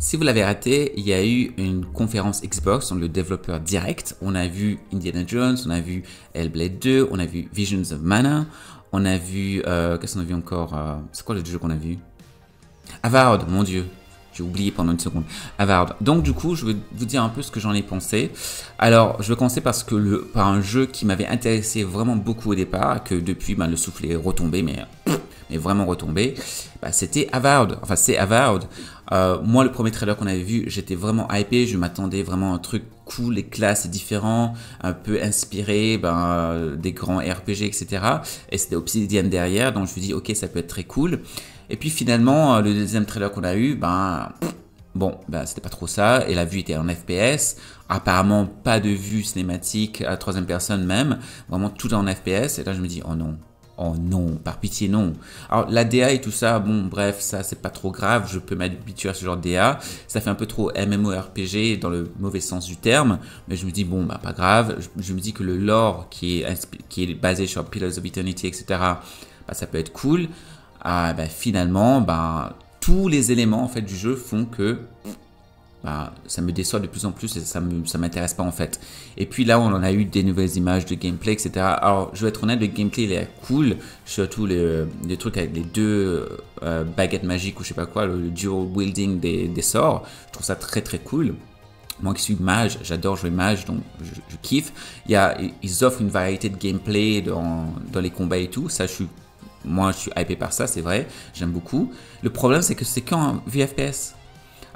Si vous l'avez raté, il y a eu une conférence Xbox, donc le développeur direct. On a vu Indiana Jones, on a vu Hellblade 2, on a vu Visions of Mana, on a vu... Euh, qu'est-ce qu'on a vu encore euh, C'est quoi le jeu qu'on a vu Avard, mon dieu j'ai oublié pendant une seconde. Avard. Donc du coup, je vais vous dire un peu ce que j'en ai pensé. Alors, je vais commencer parce que le, par un jeu qui m'avait intéressé vraiment beaucoup au départ, que depuis, ben, le souffle est retombé, mais mais vraiment retombé, bah, c'était Avowed. Enfin, c'est Avowed. Euh, moi, le premier trailer qu'on avait vu, j'étais vraiment hypé, je m'attendais vraiment à un truc cool et classe et différent, un peu inspiré ben, euh, des grands RPG, etc. Et c'était Obsidian derrière, donc je me dis, ok, ça peut être très cool. Et puis finalement, euh, le deuxième trailer qu'on a eu, ben... Bon, ben, c'était pas trop ça, et la vue était en FPS, apparemment pas de vue cinématique à troisième personne même, vraiment tout en FPS, et là je me dis, oh non, Oh non, par pitié, non. Alors, la DA et tout ça, bon, bref, ça, c'est pas trop grave. Je peux m'habituer à ce genre de DA. Ça fait un peu trop MMORPG dans le mauvais sens du terme. Mais je me dis, bon, bah, pas grave. Je, me dis que le lore qui est, qui est basé sur Pillars of Eternity, etc., bah, ça peut être cool. Ah, bah, finalement, bah, tous les éléments, en fait, du jeu font que bah, ça me déçoit de plus en plus et ça ne ça m'intéresse pas en fait. Et puis là, on en a eu des nouvelles images de gameplay, etc. Alors, je vais être honnête, le gameplay il est cool, surtout les, euh, les trucs avec les deux euh, euh, baguettes magiques ou je sais pas quoi, le, dual wielding des, sorts. Je trouve ça très très cool. Moi qui suis mage, j'adore jouer mage, donc je, kiffe. Il y a, ils offrent une variété de gameplay dans, les combats et tout, ça Moi, je suis hypé par ça, c'est vrai, j'aime beaucoup. Le problème, c'est que c'est qu'en VFPS.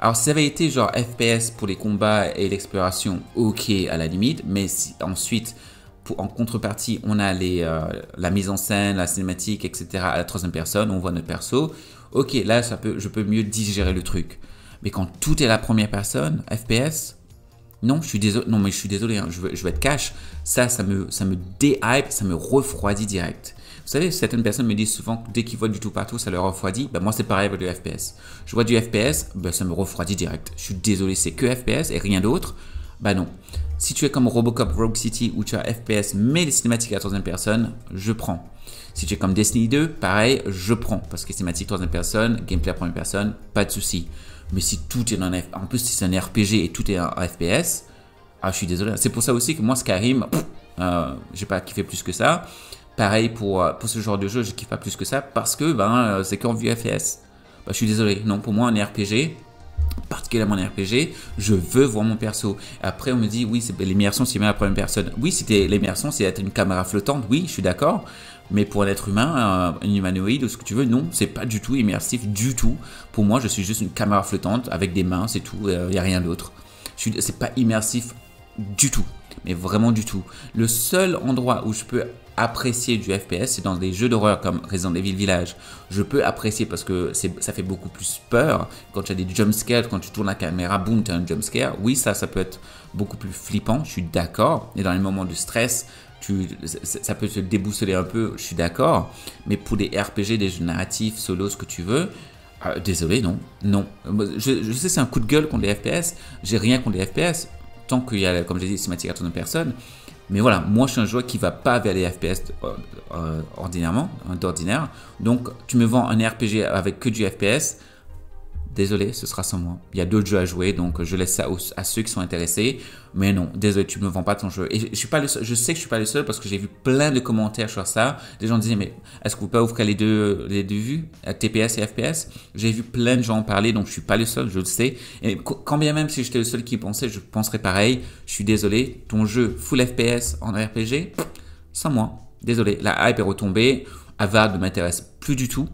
Alors, si ça avait été genre FPS pour les combats et l'exploration, ok à la limite, mais ensuite, pour, en contrepartie, on a les, euh, la mise en scène, la cinématique, etc. à la troisième personne, on voit notre perso, ok, là, ça peut, je peux mieux digérer le truc. Mais quand tout est la première personne, FPS, non, je suis désolé, non mais je suis désolé, hein, je, veux, je, être cash, ça, ça me, ça me déhype, ça me refroidit direct. Vous savez, certaines personnes me disent souvent que dès qu'ils voient du tout partout, ça leur refroidit. Ben moi, c'est pareil avec le FPS. Je vois du FPS, ben ça me refroidit direct. Je suis désolé, c'est que FPS et rien d'autre. Bah non. Si tu es comme Robocop Rogue City où tu as FPS mais les cinématiques à troisième personne, je prends. Si tu es comme Destiny 2, pareil, je prends. Parce que cinématiques troisième personne, gameplay à première personne, pas de souci. Mais si tout est en, FPS, en plus si c'est un RPG et tout est en FPS, ah, je suis désolé. C'est pour ça aussi que moi, Skyrim, euh, j'ai pas kiffé plus que ça. Pareil pour, euh, pour ce genre de jeu, je kiffe pas plus que ça parce que ben, euh, c'est qu'en vue FPS. Bah, je suis désolé, non, pour moi, un RPG, particulièrement un RPG, je veux voir mon perso. Après, on me dit, oui, c'est c'est bien la première personne. Oui, c'était les c'est être une caméra flottante, oui, je suis d'accord. Mais pour un être humain, euh, un humanoïde ou ce que tu veux, non, c'est pas du tout immersif, du tout. Pour moi, je suis juste une caméra flottante avec des mains, c'est tout, il n'y a rien d'autre. C'est pas immersif du tout, mais vraiment du tout. Le seul endroit où je peux apprécier du FPS, c'est dans des jeux d'horreur comme Resident Evil Village. Je peux apprécier parce que ça fait beaucoup plus peur. Quand tu as des jumpscares, quand tu tournes la caméra, boum, tu as un jumpscare. Oui, ça, ça peut être beaucoup plus flippant, je suis d'accord. Et dans les moments de stress, tu, ça peut te déboussoler un peu, je suis d'accord. Mais pour des RPG, des jeux narratifs, solo, ce que tu veux, euh, désolé, non. Non. Je, sais, c'est un coup de gueule contre les FPS. J'ai rien contre les FPS. Tant qu'il y a, comme j'ai dit, cinématique à tourner personne. Mais voilà, moi je suis un joueur qui va pas vers les FPS euh, euh, ordinairement, d'ordinaire. Donc tu me vends un RPG avec que du FPS, désolé, ce sera sans moi. Il y a d'autres jeux à jouer, donc je laisse ça à ceux qui sont intéressés. Mais non, désolé, tu ne me vends pas ton jeu. Et je, suis pas le je sais que je suis pas le seul parce que j'ai vu plein de commentaires sur ça. Des gens disaient, mais est-ce que vous pouvez ouvrir les deux, les deux vues, euh, TPS et FPS J'ai vu plein de gens en parler, donc je ne suis pas le seul, je le sais. Et quand bien même si j'étais le seul qui pensait, je penserais pareil. Je suis désolé, ton jeu full FPS en RPG, sans moi. Désolé, la hype est retombée. ne m'intéresse plus du tout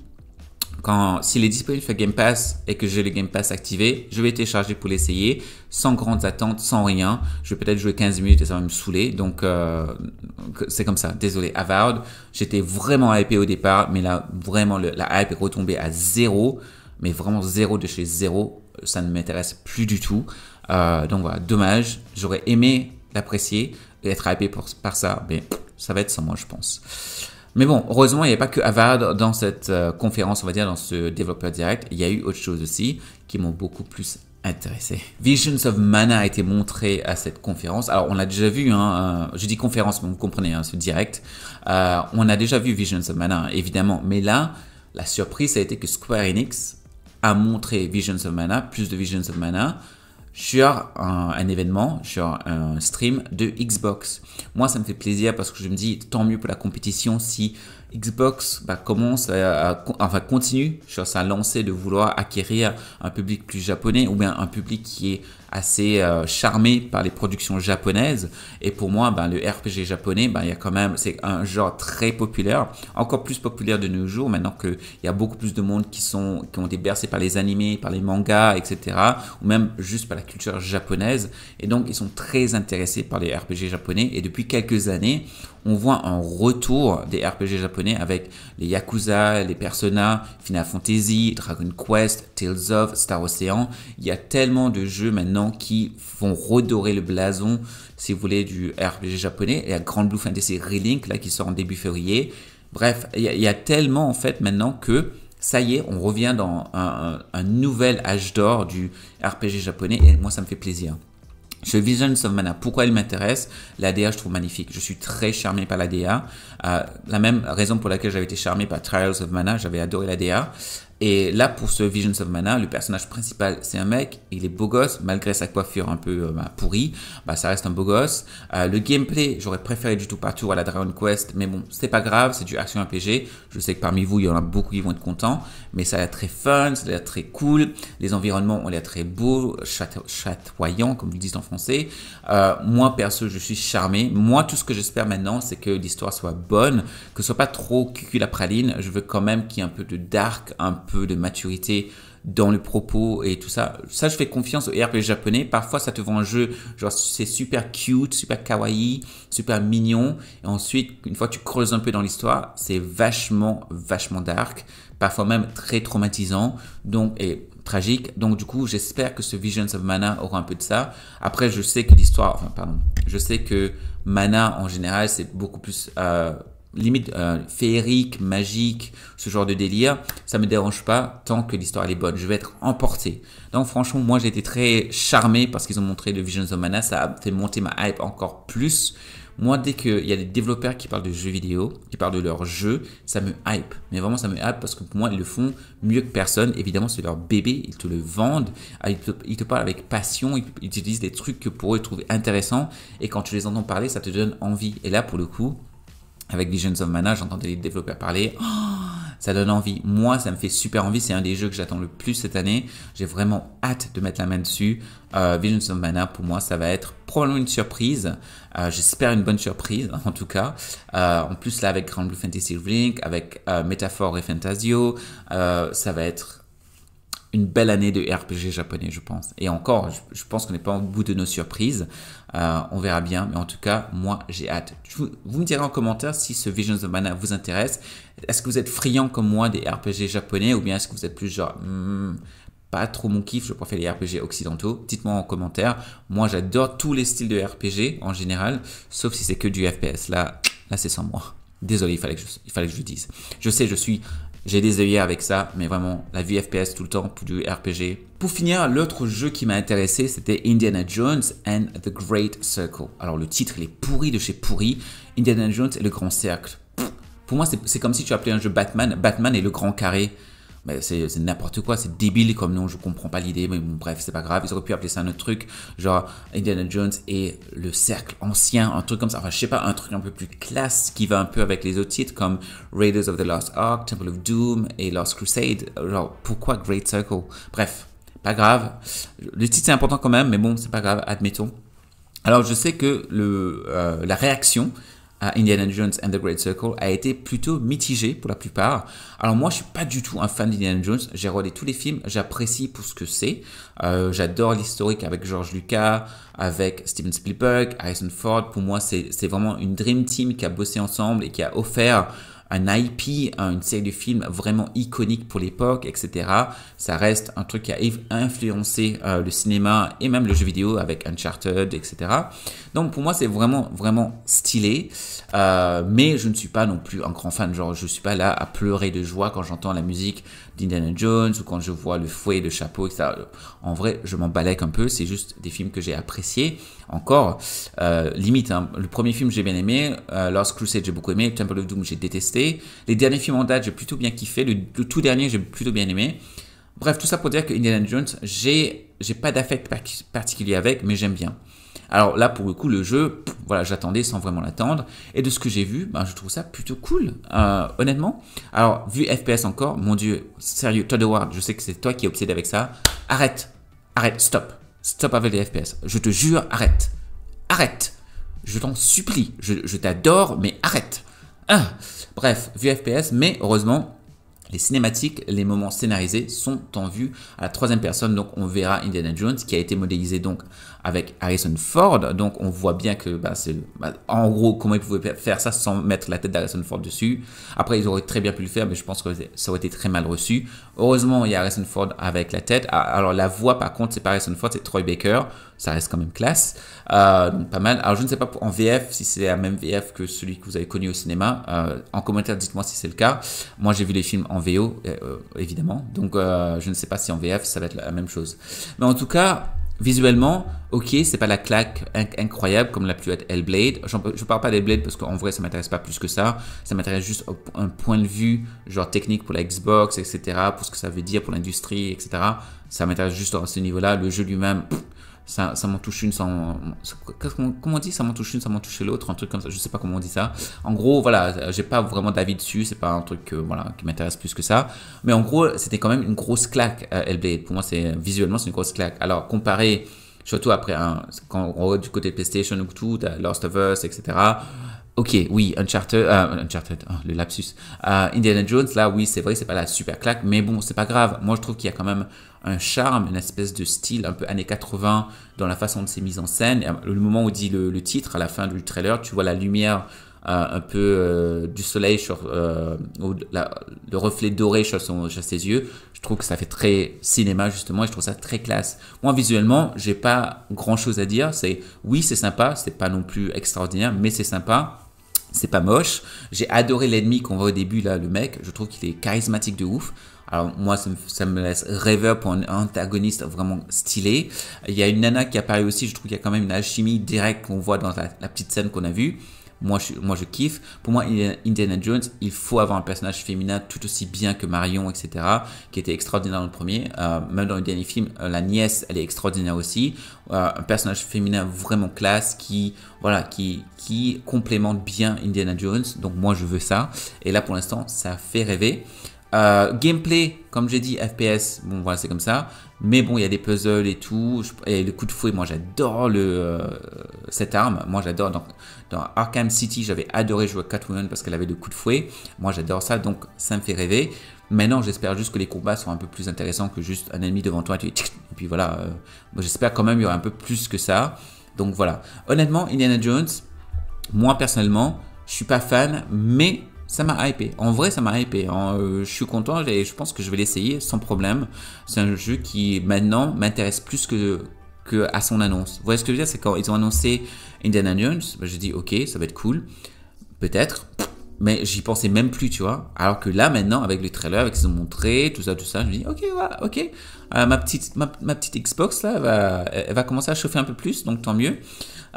quand, s'il est disponible sur Game Pass et que j'ai le Game Pass activé, je vais télécharger pour l'essayer, sans grandes attentes, sans rien. Je vais peut-être jouer 15 minutes et ça va me saouler. Donc, euh, c'est comme ça. Désolé, Avowed. J'étais vraiment hypé au départ, mais là, vraiment, la hype est retombée à zéro. Mais vraiment zéro de chez zéro. Ça ne m'intéresse plus du tout. Euh, donc voilà, dommage. J'aurais aimé l'apprécier et être hypé pour, par ça, mais ça va être sans moi, je pense. Mais bon, heureusement, il n'y a pas que Avad dans cette euh, conférence, on va dire, dans ce développeur direct. Il y a eu autre chose aussi qui m'ont beaucoup plus intéressé. Visions of Mana a été montré à cette conférence. Alors, on l'a déjà vu, hein, euh, je dis conférence, mais vous comprenez, hein, ce direct. Euh, on a déjà vu Visions of Mana, évidemment. Mais là, la surprise, ça a été que Square Enix a montré Visions of Mana, plus de Visions of Mana, sur un, événement, sur un stream de Xbox. Moi, ça me fait plaisir parce que je me dis tant mieux pour la compétition si Xbox bah, commence enfin continue sur sa lancée de vouloir acquérir un public plus japonais ou bien un public qui est assez euh, charmé par les productions japonaises. Et pour moi, ben, le RPG japonais, ben, il y a quand même, c'est un genre très populaire, encore plus populaire de nos jours, maintenant qu'il y a beaucoup plus de monde qui, sont, qui ont été bercés par les animés, par les mangas, etc. Ou même juste par la culture japonaise. Et donc, ils sont très intéressés par les RPG japonais. Et depuis quelques années, on voit un retour des RPG japonais avec les Yakuza, les Persona, Final Fantasy, Dragon Quest, Tales of, Star Ocean. Il y a tellement de jeux maintenant qui vont redorer le blason, si vous voulez, du RPG japonais. Il y a Grand Blue Fantasy Relink, là, qui sort en début février. Bref, il y, a, tellement, en fait, maintenant que ça y est, on revient dans un, nouvel âge d'or du RPG japonais et moi ça me fait plaisir. Je Visions of Mana, pourquoi il m'intéresse La DA, je trouve magnifique. Je suis très charmé par la DA. Euh, la même raison pour laquelle j'avais été charmé par Trials of Mana, j'avais adoré la DA. Et là, pour ce Visions of Mana, le personnage principal, c'est un mec, il est beau gosse, malgré sa coiffure un peu euh, bah, pourrie, bah, ça reste un beau gosse. Euh, le gameplay, j'aurais préféré du tout partout à la Dragon Quest, mais bon, c'est pas grave, c'est du action RPG. Je sais que parmi vous, il y en a beaucoup qui vont être contents, mais ça a l'air très fun, ça a l'air très cool. Les environnements ont l'air très beaux, chatoyants, comme ils disent en français. Euh, moi, perso, je suis charmé. Moi, tout ce que j'espère maintenant, c'est que l'histoire soit bonne, que ce soit pas trop cuculapraline, praline. Je veux quand même qu'il y ait un peu de dark, un peu de maturité dans le propos et tout ça. Ça, je fais confiance aux RPG japonais. Parfois, ça te vend un jeu, genre c'est super cute, super kawaii, super mignon. Et ensuite, une fois que tu creuses un peu dans l'histoire, c'est vachement, vachement dark. Parfois même très traumatisant. Donc, et tragique. Donc du coup, j'espère que ce Visions of Mana aura un peu de ça. Après, je sais que l'histoire, enfin pardon, je sais que Mana en général, c'est beaucoup plus euh, limite euh, féerique, magique, ce genre de délire, ça me dérange pas tant que l'histoire est bonne. Je vais être emporté. Donc franchement, moi j'ai été très charmé parce qu'ils ont montré le Visions of Mana, ça a fait monter ma hype encore plus. Moi, dès qu'il y a des développeurs qui parlent de jeux vidéo, qui parlent de leur jeu, ça me hype. Mais vraiment, ça me hype parce que pour moi, ils le font mieux que personne. Évidemment, c'est leur bébé, ils te le vendent, ah, ils te, parlent avec passion, ils, utilisent des trucs que pour eux, ils trouvent intéressants. Et quand tu les entends parler, ça te donne envie. Et là, pour le coup, avec Visions of Mana, j'entendais les développeurs parler. Oh, ça donne envie. Moi, ça me fait super envie. C'est un des jeux que j'attends le plus cette année. J'ai vraiment hâte de mettre la main dessus. Euh, Visions of Mana, pour moi, ça va être probablement une surprise. Euh, j'espère une bonne surprise, en tout cas. Euh, en plus, là, avec Grand Blue Fantasy Link, avec Metaphor et Fantasio, ça va être une belle année de RPG japonais, je pense. Et encore, je, pense qu'on n'est pas au bout de nos surprises. Euh, on verra bien, mais en tout cas, moi, j'ai hâte. vous, me direz en commentaire si ce Vision of Mana vous intéresse. Est-ce que vous êtes friand comme moi des RPG japonais ou bien est-ce que vous êtes plus genre... Hmm, pas trop mon kiff, je préfère les RPG occidentaux. Dites-moi en commentaire. Moi, j'adore tous les styles de RPG en général, sauf si c'est que du FPS. Là, là c'est sans moi. Désolé, il fallait, que il fallait que je le dise. Je sais, je suis j'ai des œillères avec ça, mais vraiment, la vue FPS tout le temps pour du RPG. Pour finir, l'autre jeu qui m'a intéressé, c'était Indiana Jones and the Great Circle. Alors le titre, il est pourri de chez pourri. Indiana Jones et le Grand Cercle. pour moi, c'est comme si tu appelais un jeu Batman, Batman et le Grand Carré. Mais c'est n'importe quoi, c'est débile comme nom, je comprends pas l'idée, mais bon, bref, c'est pas grave. Ils auraient pu appeler ça un autre truc, genre Indiana Jones et le cercle ancien, un truc comme ça. Enfin, je sais pas, un truc un peu plus classe qui va un peu avec les autres titres comme Raiders of the Lost Ark, Temple of Doom et Lost Crusade. Genre, pourquoi Great Circle Bref, pas grave. Le titre c'est important quand même, mais bon, c'est pas grave, admettons. Alors je sais que le, euh, la réaction Indiana Jones and the Great Circle a été plutôt mitigé pour la plupart. Alors moi, je suis pas du tout un fan d'Indiana Jones. J'ai regardé tous les films, j'apprécie pour ce que c'est. Euh, j'adore l'historique avec George Lucas, avec Steven Spielberg, Harrison Ford. Pour moi, c'est vraiment une dream team qui a bossé ensemble et qui a offert un IP, une série de films vraiment iconique pour l'époque, etc. Ça reste un truc qui a influencé euh, le cinéma et même le jeu vidéo avec Uncharted, etc. Donc pour moi, c'est vraiment, vraiment stylé. Euh, mais je ne suis pas non plus un grand fan. Genre, je ne suis pas là à pleurer de joie quand j'entends la musique d'Indiana Jones ou quand je vois le fouet de chapeau, etc. En vrai, je m'en balèque un peu. C'est juste des films que j'ai appréciés. Encore, euh, limite, hein, le premier film j'ai bien aimé, euh, Lost Crusade j'ai beaucoup aimé, Temple of Doom j'ai détesté. Les derniers films en date j'ai plutôt bien kiffé. Le, tout dernier j'ai plutôt bien aimé. Bref, tout ça pour dire que Indiana Jones, j'ai j'ai pas d'affect particulier avec, mais j'aime bien. Alors là, pour le coup, le jeu, voilà, j'attendais sans vraiment l'attendre. Et de ce que j'ai vu, ben, je trouve ça plutôt cool, euh, honnêtement. Alors, vu FPS encore, mon dieu, sérieux, Todd ward je sais que c'est toi qui es obsédé avec ça. Arrête, arrête, stop, stop avec les FPS. Je te jure, arrête, arrête. Je t'en supplie, je, t'adore, mais arrête. Ah. Bref, vu FPS, mais heureusement, les cinématiques, les moments scénarisés sont en vue à la troisième personne. Donc, on verra Indiana Jones qui a été modélisé donc avec Harrison Ford. Donc on voit bien que bah, c'est bah, en gros comment ils pouvaient faire ça sans mettre la tête d'Harrison Ford dessus. Après ils auraient très bien pu le faire, mais je pense que ça aurait été très mal reçu. Heureusement il y a Harrison Ford avec la tête. Ah, alors la voix par contre c'est pas Harrison Ford, c'est Troy Baker. Ça reste quand même classe, euh, pas mal. Alors je ne sais pas en VF si c'est la même VF que celui que vous avez connu au cinéma. Euh, en commentaire dites-moi si c'est le cas. Moi j'ai vu les films en VO euh, évidemment, donc je ne sais pas si en VF ça va être la même chose. Mais en tout cas Visuellement, ok, c'est pas la claque incroyable comme l'a pu être Hellblade. Je parle pas d'Hellblade parce qu'en vrai, ça m'intéresse pas plus que ça. Ça m'intéresse juste un point de vue, genre technique pour la Xbox, etc., pour ce que ça veut dire pour l'industrie, etc. Ça m'intéresse juste à ce niveau-là. Le jeu lui-même, ça, m'en touche une, sans... comment on dit, ça m'en touche une, ça m'en touche l'autre, un truc comme ça, je sais pas comment on dit ça. En gros, voilà, euh, j'ai pas vraiment d'avis dessus, c'est pas un truc voilà, qui m'intéresse plus que ça. Mais en gros, c'était quand même une grosse claque, euh, LB. Pour moi, c'est visuellement, c'est une grosse claque. Alors, comparé, surtout après, quand on regarde du côté de PlayStation ou tout, Lost of Us, etc. Ok, oui, Uncharted, euh, Uncharted, oh, le lapsus. Indiana Jones, là, oui, c'est vrai, c'est pas la super claque, mais bon, c'est pas grave. Moi, je trouve qu'il y a quand même un charme, une espèce de style un peu années 80 dans la façon de ses mises en scène. le moment où dit le, titre, à la fin du trailer, tu vois la lumière euh, un peu euh, du soleil sur euh, le reflet doré sur, ses yeux. Je trouve que ça fait très cinéma justement et je trouve ça très classe. Moi visuellement, j'ai pas grand chose à dire. C'est oui, c'est sympa, c'est pas non plus extraordinaire, mais c'est sympa. C'est pas moche. J'ai adoré l'ennemi qu'on voit au début là, le mec. Je trouve qu'il est charismatique de ouf. Alors moi, ça me, laisse rêveur pour un antagoniste vraiment stylé. Il y a une nana qui apparaît aussi, je trouve qu'il y a quand même une alchimie directe qu'on voit dans la, petite scène qu'on a vue. Moi je, moi, je kiffe. Pour moi, Indiana Jones, il faut avoir un personnage féminin tout aussi bien que Marion, etc., qui était extraordinaire dans le premier. Euh, même dans le dernier film, euh, la nièce, elle est extraordinaire aussi. Euh, un personnage féminin vraiment classe qui, voilà, qui, qui complémente bien Indiana Jones. Donc, moi, je veux ça. Et là, pour l'instant, ça fait rêver. Euh, gameplay, comme j'ai dit, FPS, bon voilà, c'est comme ça. Mais bon, il y a des puzzles et tout. Et le coup de fouet, moi j'adore euh, cette arme. Moi j'adore. Dans, dans Arkham City, j'avais adoré jouer à Catwoman parce qu'elle avait le coup de fouet. Moi j'adore ça, donc ça me fait rêver. Maintenant, j'espère juste que les combats sont un peu plus intéressants que juste un ennemi devant toi et, tu... et puis voilà. Euh, j'espère quand même il y aura un peu plus que ça. Donc voilà. Honnêtement, Indiana Jones, moi personnellement, je suis pas fan, mais ça m'a hypé. En vrai, ça m'a hypé. Hein. Euh, je suis content et je pense que je vais l'essayer sans problème. C'est un jeu qui maintenant m'intéresse plus que, à son annonce. Vous voyez ce que je veux dire C'est quand ils ont annoncé Indiana Jones, ben, bah, j'ai dit ok, ça va être cool, peut-être. Mais j'y pensais même plus, tu vois. Alors que là, maintenant, avec le trailer, avec ce qu'ils ont montré, tout ça, tout ça, je me dis, ok, ok. Euh, ma, petite, petite Xbox, là, va, elle va commencer à chauffer un peu plus, donc tant mieux.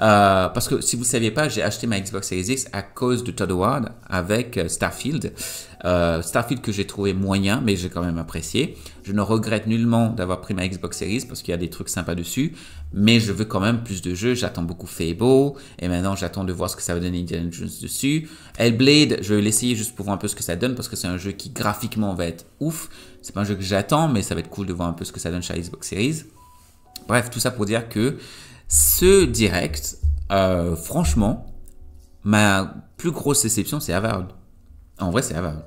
Euh, parce que si vous ne saviez pas, j'ai acheté ma Xbox Series X à cause de Todd Howard avec euh, Starfield. Euh, Starfield que j'ai trouvé moyen, mais j'ai quand même apprécié. Je ne regrette nullement d'avoir pris ma Xbox Series parce qu'il y a des trucs sympas dessus, mais je veux quand même plus de jeux. J'attends beaucoup Fable et maintenant j'attends de voir ce que ça va donner Indiana Jones dessus. Hellblade, je vais l'essayer juste pour voir un peu ce que ça donne parce que c'est un jeu qui graphiquement va être ouf. C'est pas un jeu que j'attends, mais ça va être cool de voir un peu ce que ça donne chez Xbox Series. Bref, tout ça pour dire que ce direct, euh, franchement, ma plus grosse déception, c'est Havard. En vrai, c'est Havard.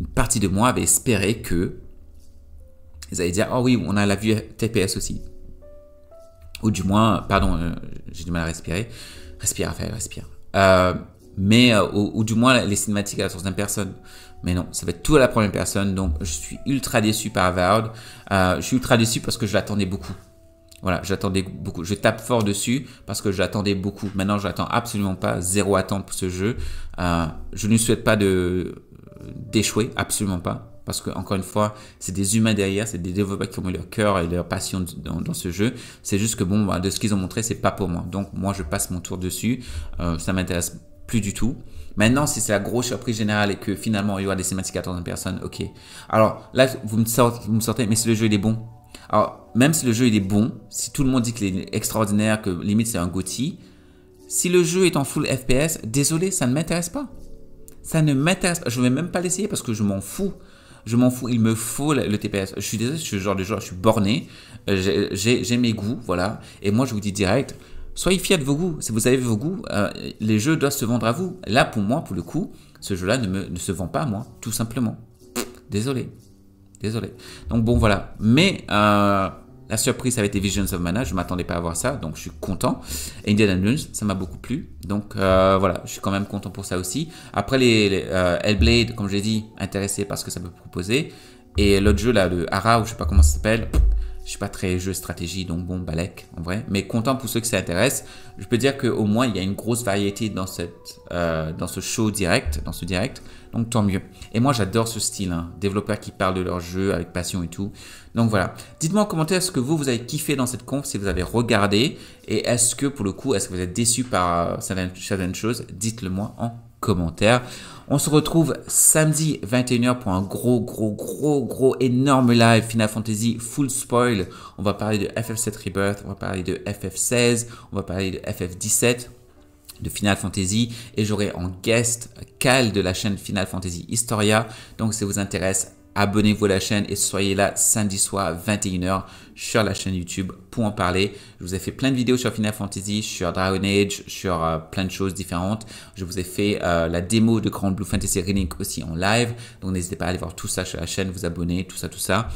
Une partie de moi avait espéré que ils allaient dire, oh oui, on a la vue TPS aussi. Ou du moins, pardon, euh, j'ai du mal à respirer. Respire, Raphaël, respire. Euh, mais, ou, du moins les cinématiques à la troisième personne. Mais non, ça va être tout à la première personne. Donc, je suis ultra déçu par Euh, je suis ultra déçu parce que je l'attendais beaucoup. Voilà, j'attendais beaucoup. Je tape fort dessus parce que j'attendais beaucoup. Maintenant, j'attends absolument pas zéro attente pour ce jeu. Euh, je ne souhaite pas de euh, d'échouer, absolument pas. Parce que, encore une fois, c'est des humains derrière, c'est des développeurs qui ont mis leur cœur et leur passion dans, ce jeu. C'est juste que, bon, bah, de ce qu'ils ont montré, c'est pas pour moi. Donc, moi, je passe mon tour dessus. Euh, ça m'intéresse plus du tout. Maintenant, si c'est la grosse surprise générale et que finalement il y aura des cinématiques à 30 personnes, ok. Alors là, vous me sortez, vous me sortez mais si le jeu est bon, alors, même si le jeu il est bon, si tout le monde dit qu'il est extraordinaire, que limite c'est un gothi, si le jeu est en full FPS, désolé, ça ne m'intéresse pas. Ça ne m'intéresse pas. Je vais même pas l'essayer parce que je m'en fous. Je m'en fous. Il me faut le TPS. Je suis désolé, je suis le genre de joueur, je suis borné. Euh, j'ai mes goûts, voilà. Et moi, je vous dis direct, soyez fiers de vos goûts. Si vous avez vos goûts, euh, les jeux doivent se vendre à vous. Là, pour moi, pour le coup, ce jeu-là ne, se vend pas à moi, tout simplement. Désolé. Désolé. Donc bon, voilà. Mais euh, la surprise, ça avait été Visions of Mana. Je ne m'attendais pas à voir ça, donc je suis content. Et Indiana Jones, ça m'a beaucoup plu. Donc euh, voilà, je suis quand même content pour ça aussi. Après, les, euh, Hellblade, comme j'ai dit, intéressé parce que ça peut proposer. Et l'autre jeu, là, le Ara, ou je sais pas comment ça s'appelle, je suis pas très jeu stratégie, donc bon, balèque en vrai. Mais content pour ceux que ça intéresse. Je peux dire qu'au moins il y a une grosse variété dans cette, euh, dans ce show direct, dans ce direct. Donc tant mieux. Et moi j'adore ce style, hein. développeurs qui parlent de leur jeu avec passion et tout. Donc voilà. Dites-moi en commentaire ce que vous vous avez kiffé dans cette conf, si vous avez regardé et est-ce que pour le coup, est-ce que vous êtes déçu par euh, certaines choses. Dites-le moi en commentaire. On se retrouve samedi 21h pour un gros, gros, gros, gros, énorme live Final Fantasy Full Spoil. On va parler de FF7 Rebirth, on va parler de FF16, on va parler de FF17 de Final Fantasy et j'aurai en guest Cal de la chaîne Final Fantasy Historia. Donc si ça vous intéresse, abonnez-vous à la chaîne et soyez là samedi soir 21h sur la chaîne YouTube pour en parler. Je vous ai fait plein de vidéos sur Final Fantasy, sur Dragon Age, sur euh, plein de choses différentes. Je vous ai fait euh, la démo de Grand Blue Fantasy Relink aussi en live. Donc n'hésitez pas à aller voir tout ça sur la chaîne, vous abonner, tout ça, tout ça.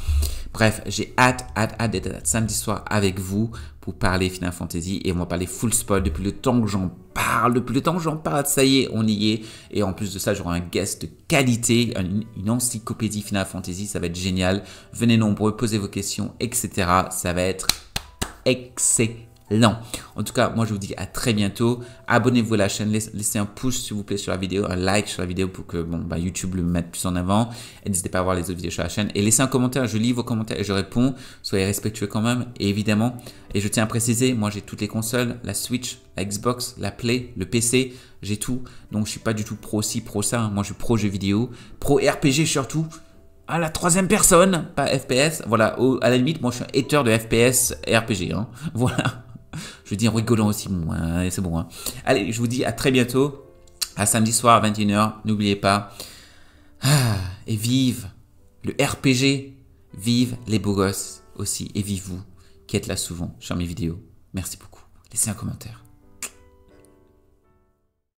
Bref, j'ai hâte, hâte, hâte d'être samedi soir avec vous pour parler Final Fantasy et on va parler full spoil depuis le temps que j'en parle, depuis le temps que j'en parle, ça y est, on y est. Et en plus de ça, j'aurai un guest de qualité, une encyclopédie Final Fantasy, ça va être génial. Venez nombreux, posez vos questions, etc. Ça va être excellent. En tout cas, moi je vous dis à très bientôt. Abonnez-vous à la chaîne, laissez un pouce s'il vous plaît sur la vidéo, un like sur la vidéo pour que bon, bah, YouTube le mette plus en avant. Et n'hésitez pas à voir les autres vidéos sur la chaîne. Et laissez un commentaire, je lis vos commentaires et je réponds. Soyez respectueux quand même, et évidemment. Et je tiens à préciser, moi j'ai toutes les consoles, la Switch, la Xbox, la Play, le PC, j'ai tout. Donc je suis pas du tout pro ci, pro ça. Moi je suis pro jeux vidéo, pro RPG surtout à la troisième personne, pas FPS. Voilà, à la limite, moi je suis un hater de FPS et RPG. Voilà. Je dis en rigolant aussi, hein, c'est bon. Hein. Allez, je vous dis à très bientôt, à samedi soir à 21h. N'oubliez pas. Ah, et vive le RPG, vive les beaux gosses aussi, et vive vous qui êtes là souvent sur mes vidéos. Merci beaucoup. Laissez un commentaire.